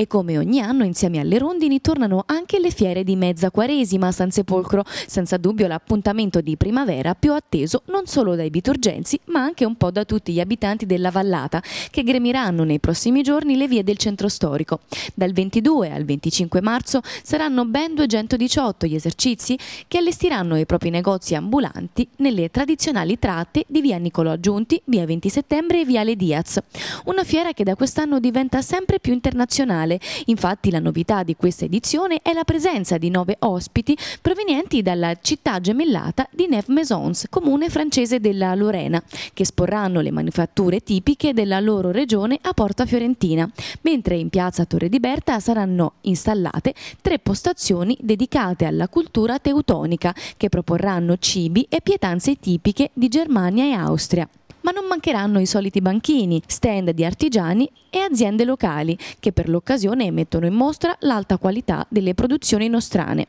E come ogni anno, insieme alle rondini, tornano anche le fiere di mezza quaresima a San Sepolcro, senza dubbio l'appuntamento di primavera più atteso non solo dai biturgensi, ma anche un po' da tutti gli abitanti della vallata, che gremiranno nei prossimi giorni le vie del centro storico. Dal 22 al 25 marzo saranno ben 218 gli esercizi che allestiranno i propri negozi ambulanti nelle tradizionali tratte di via Niccolò Aggiunti, via 20 settembre e via Le Diaz. Una fiera che da quest'anno diventa sempre più internazionale nazionale. Infatti la novità di questa edizione è la presenza di nove ospiti provenienti dalla città gemellata di Neve-Maisons, comune francese della Lorena, che esporranno le manifatture tipiche della loro regione a Porta Fiorentina, mentre in piazza Torre di Berta saranno installate tre postazioni dedicate alla cultura teutonica che proporranno cibi e pietanze tipiche di Germania e Austria ma non mancheranno i soliti banchini, stand di artigiani e aziende locali che per l'occasione mettono in mostra l'alta qualità delle produzioni nostrane.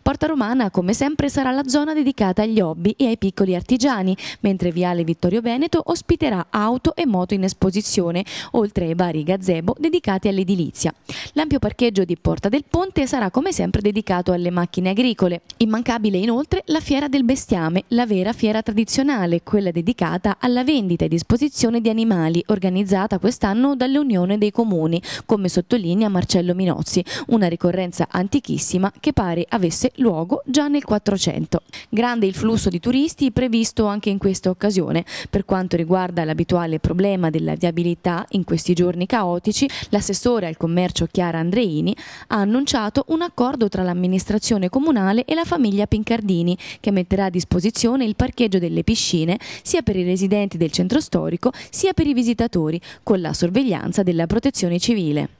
Porta Romana, come sempre, sarà la zona dedicata agli hobby e ai piccoli artigiani, mentre Viale Vittorio Veneto ospiterà auto e moto in esposizione, oltre ai vari gazebo dedicati all'edilizia. L'ampio parcheggio di Porta del Ponte sarà come sempre dedicato alle macchine agricole. Immancabile inoltre la Fiera del Bestiame, la vera fiera tradizionale, quella dedicata alla vendita e disposizione di animali organizzata quest'anno dall'Unione dei Comuni, come sottolinea Marcello Minozzi, una ricorrenza antichissima che pare avesse luogo già nel 400. Grande il flusso di turisti previsto anche in questa occasione. Per quanto riguarda l'abituale problema della viabilità in questi giorni caotici, l'assessore al commercio Chiara Andreini ha annunciato un accordo tra l'amministrazione comunale e la famiglia Pincardini che metterà a disposizione il parcheggio delle piscine sia per i residenti del centro storico sia per i visitatori, con la sorveglianza della protezione civile.